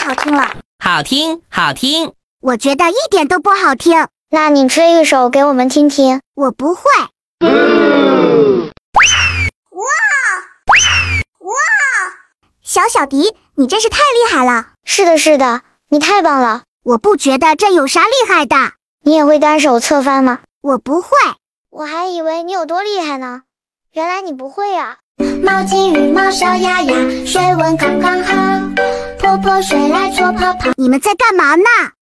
好听了，好听好听，我觉得一点都不好听。那你吹一首给我们听听？我不会。哇哇！小小迪，你真是太厉害了！是的，是的，你太棒了！我不觉得这有啥厉害的。你也会单手侧翻吗？我不会。我还以为你有多厉害呢，原来你不会啊。猫金鱼，猫小鸭鸭，水温刚刚好。泼泼水来搓泡泡，你们在干嘛呢？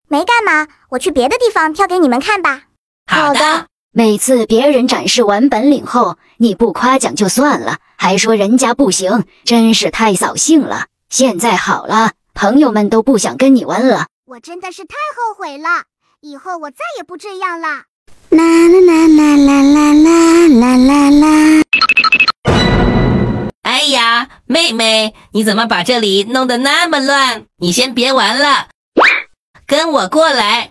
没干嘛，我去别的地方跳给你们看吧。好的。每次别人展示完本领后，你不夸奖就算了，还说人家不行，真是太扫兴了。现在好了，朋友们都不想跟你玩了。我真的是太后悔了，以后我再也不这样了。啦啦啦啦啦啦啦啦啦。哎呀，妹妹，你怎么把这里弄得那么乱？你先别玩了，跟我过来。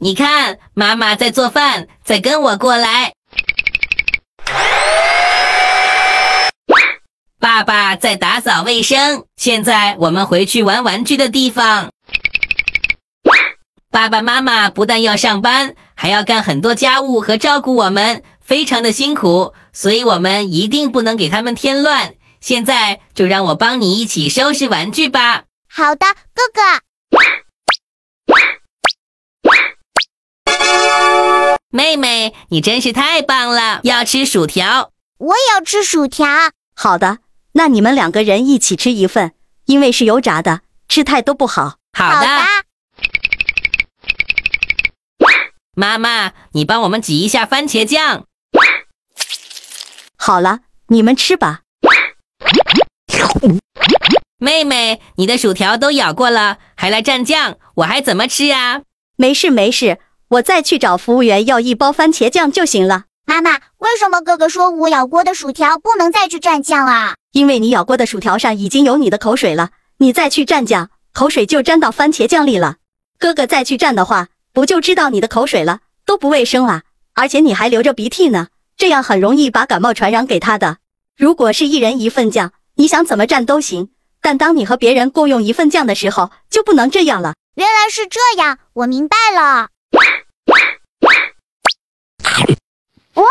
你看，妈妈在做饭，在跟我过来。爸爸在打扫卫生。现在我们回去玩玩具的地方。爸爸妈妈不但要上班，还要干很多家务和照顾我们。非常的辛苦，所以我们一定不能给他们添乱。现在就让我帮你一起收拾玩具吧。好的，哥哥。妹妹，你真是太棒了！要吃薯条？我也要吃薯条。好的，那你们两个人一起吃一份，因为是油炸的，吃太多不好。好的。妈妈，你帮我们挤一下番茄酱。好了，你们吃吧。妹妹，你的薯条都咬过了，还来蘸酱，我还怎么吃呀？没事没事，我再去找服务员要一包番茄酱就行了。妈妈，为什么哥哥说我咬过的薯条不能再去蘸酱啊？因为你咬过的薯条上已经有你的口水了，你再去蘸酱，口水就沾到番茄酱里了。哥哥再去蘸的话，不就知道你的口水了？都不卫生了，而且你还流着鼻涕呢。这样很容易把感冒传染给他的。如果是一人一份酱，你想怎么蘸都行。但当你和别人共用一份酱的时候，就不能这样了。原来是这样，我明白了。哦，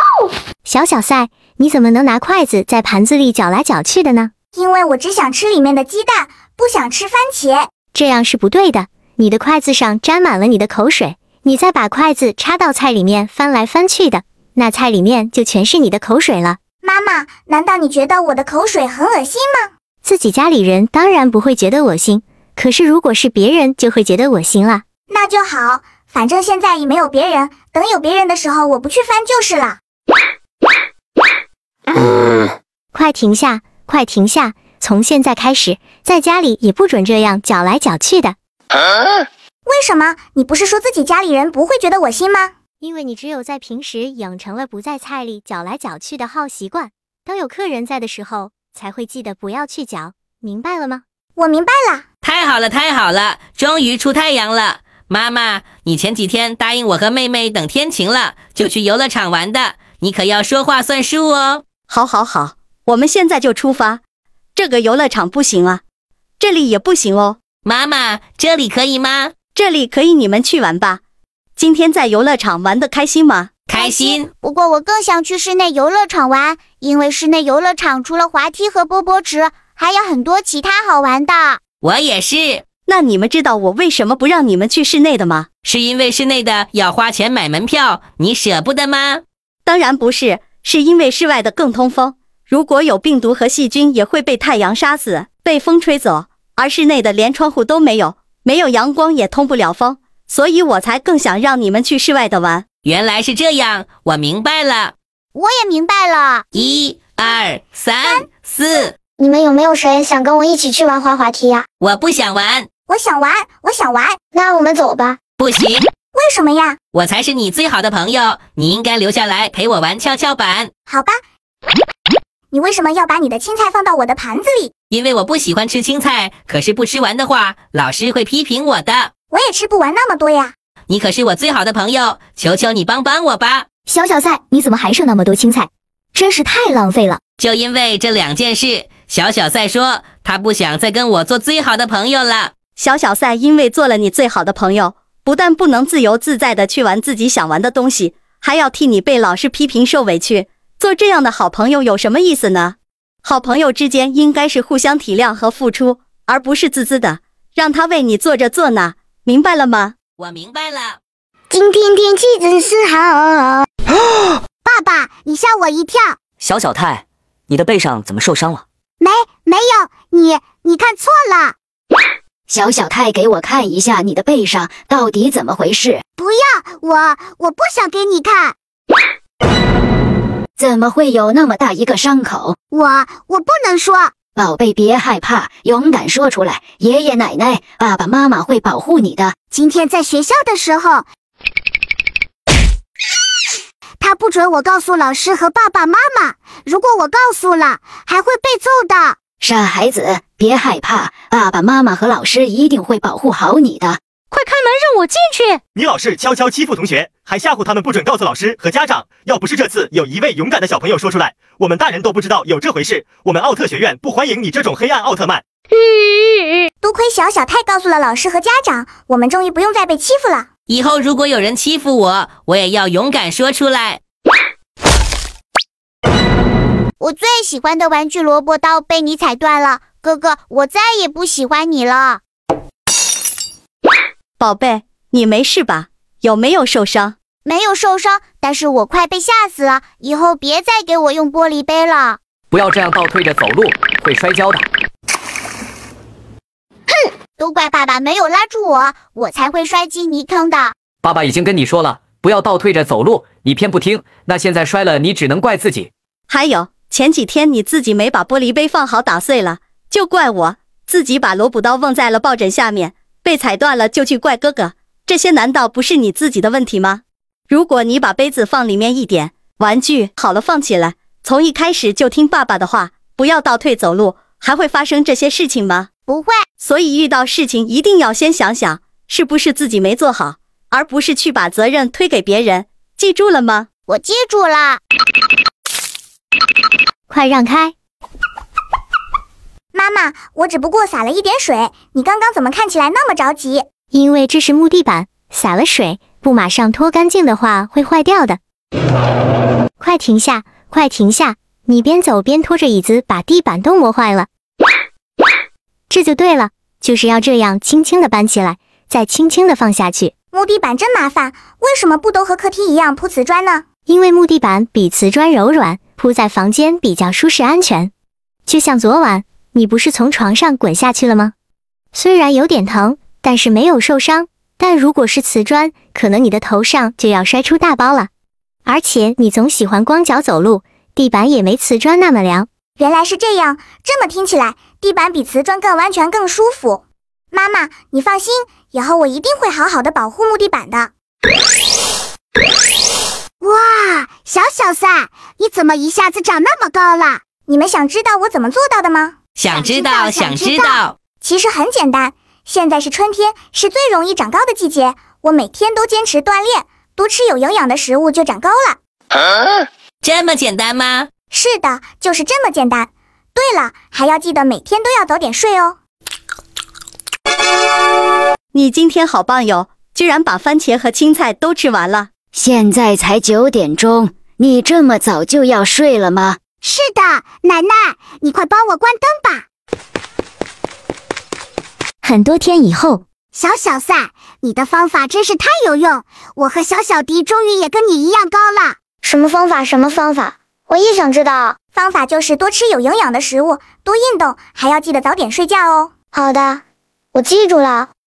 小小赛，你怎么能拿筷子在盘子里搅来搅去的呢？因为我只想吃里面的鸡蛋，不想吃番茄。这样是不对的。你的筷子上沾满了你的口水，你再把筷子插到菜里面翻来翻去的。那菜里面就全是你的口水了，妈妈。难道你觉得我的口水很恶心吗？自己家里人当然不会觉得恶心，可是如果是别人，就会觉得恶心了。那就好，反正现在也没有别人，等有别人的时候，我不去翻就是了。快停下，快停下！从现在开始，在家里也不准这样搅来搅去的。为什么？你不是说自己家里人不会觉得恶心吗？因为你只有在平时养成了不在菜里搅来搅去的好习惯，当有客人在的时候，才会记得不要去搅，明白了吗？我明白了。太好了，太好了，终于出太阳了。妈妈，你前几天答应我和妹妹等天晴了就去游乐场玩的，你可要说话算数哦。好好好，我们现在就出发。这个游乐场不行啊，这里也不行哦。妈妈，这里可以吗？这里可以，你们去玩吧。今天在游乐场玩得开心吗？开心。不过我更想去室内游乐场玩，因为室内游乐场除了滑梯和波波池，还有很多其他好玩的。我也是。那你们知道我为什么不让你们去室内的吗？是因为室内的要花钱买门票，你舍不得吗？当然不是，是因为室外的更通风。如果有病毒和细菌，也会被太阳杀死，被风吹走。而室内的连窗户都没有，没有阳光也通不了风。所以我才更想让你们去室外的玩。原来是这样，我明白了。我也明白了。一、二、三、四。你们有没有谁想跟我一起去玩滑滑梯呀？我不想玩。我想玩，我想玩。那我们走吧。不行。为什么呀？我才是你最好的朋友，你应该留下来陪我玩跷跷板。好吧。你为什么要把你的青菜放到我的盘子里？因为我不喜欢吃青菜，可是不吃完的话，老师会批评我的。我也吃不完那么多呀！你可是我最好的朋友，求求你帮帮我吧！小小赛，你怎么还剩那么多青菜，真是太浪费了！就因为这两件事，小小赛说他不想再跟我做最好的朋友了。小小赛因为做了你最好的朋友，不但不能自由自在的去玩自己想玩的东西，还要替你被老师批评受委屈，做这样的好朋友有什么意思呢？好朋友之间应该是互相体谅和付出，而不是自私的让他为你做着做呢。明白了吗？我明白了。今天天气真是好。爸爸，你吓我一跳。小小太，你的背上怎么受伤了？没，没有。你，你看错了。小小太，给我看一下你的背上到底怎么回事。不要，我我不想给你看。怎么会有那么大一个伤口？我，我不能说。宝贝，别害怕，勇敢说出来。爷爷奶奶、爸爸妈妈会保护你的。今天在学校的时候，他不准我告诉老师和爸爸妈妈。如果我告诉了，还会被揍的。傻孩子，别害怕，爸爸妈妈和老师一定会保护好你的。快开门，让我进去！你老是悄悄欺负同学，还吓唬他们不准告诉老师和家长。要不是这次有一位勇敢的小朋友说出来，我们大人都不知道有这回事。我们奥特学院不欢迎你这种黑暗奥特曼。嗯，多亏小小太告诉了老师和家长，我们终于不用再被欺负了。以后如果有人欺负我，我也要勇敢说出来。我最喜欢的玩具萝卜刀被你踩断了，哥哥，我再也不喜欢你了。宝贝，你没事吧？有没有受伤？没有受伤，但是我快被吓死了。以后别再给我用玻璃杯了。不要这样倒退着走路，会摔跤的。哼，都怪爸爸没有拉住我，我才会摔进泥坑的。爸爸已经跟你说了，不要倒退着走路，你偏不听。那现在摔了，你只能怪自己。还有前几天，你自己没把玻璃杯放好，打碎了，就怪我自己把萝卜刀忘在了抱枕下面。被踩断了就去怪哥哥，这些难道不是你自己的问题吗？如果你把杯子放里面一点，玩具好了放起来，从一开始就听爸爸的话，不要倒退走路，还会发生这些事情吗？不会。所以遇到事情一定要先想想是不是自己没做好，而不是去把责任推给别人。记住了吗？我记住了。快让开！妈妈，我只不过洒了一点水，你刚刚怎么看起来那么着急？因为这是木地板，洒了水不马上拖干净的话会坏掉的。快停下，快停下！你边走边拖着椅子，把地板都磨坏了。这就对了，就是要这样轻轻的搬起来，再轻轻的放下去。木地板真麻烦，为什么不都和客厅一样铺瓷砖呢？因为木地板比瓷砖柔软，铺在房间比较舒适安全，就像昨晚。你不是从床上滚下去了吗？虽然有点疼，但是没有受伤。但如果是瓷砖，可能你的头上就要摔出大包了。而且你总喜欢光脚走路，地板也没瓷砖那么凉。原来是这样，这么听起来，地板比瓷砖更安全更舒服。妈妈，你放心，以后我一定会好好的保护木地板的。哇，小小赛，你怎么一下子长那么高了？你们想知道我怎么做到的吗？想知道，想知道。其实很简单，现在是春天，是最容易长高的季节。我每天都坚持锻炼，多吃有营养的食物，就长高了。这么简单吗？是的，就是这么简单。对了，还要记得每天都要早点睡哦。你今天好棒哟，居然把番茄和青菜都吃完了。现在才九点钟，你这么早就要睡了吗？是的，奶奶，你快帮我关灯吧。很多天以后，小小赛，你的方法真是太有用，我和小小迪终于也跟你一样高了。什么方法？什么方法？我也想知道。方法就是多吃有营养的食物，多运动，还要记得早点睡觉哦。好的，我记住了。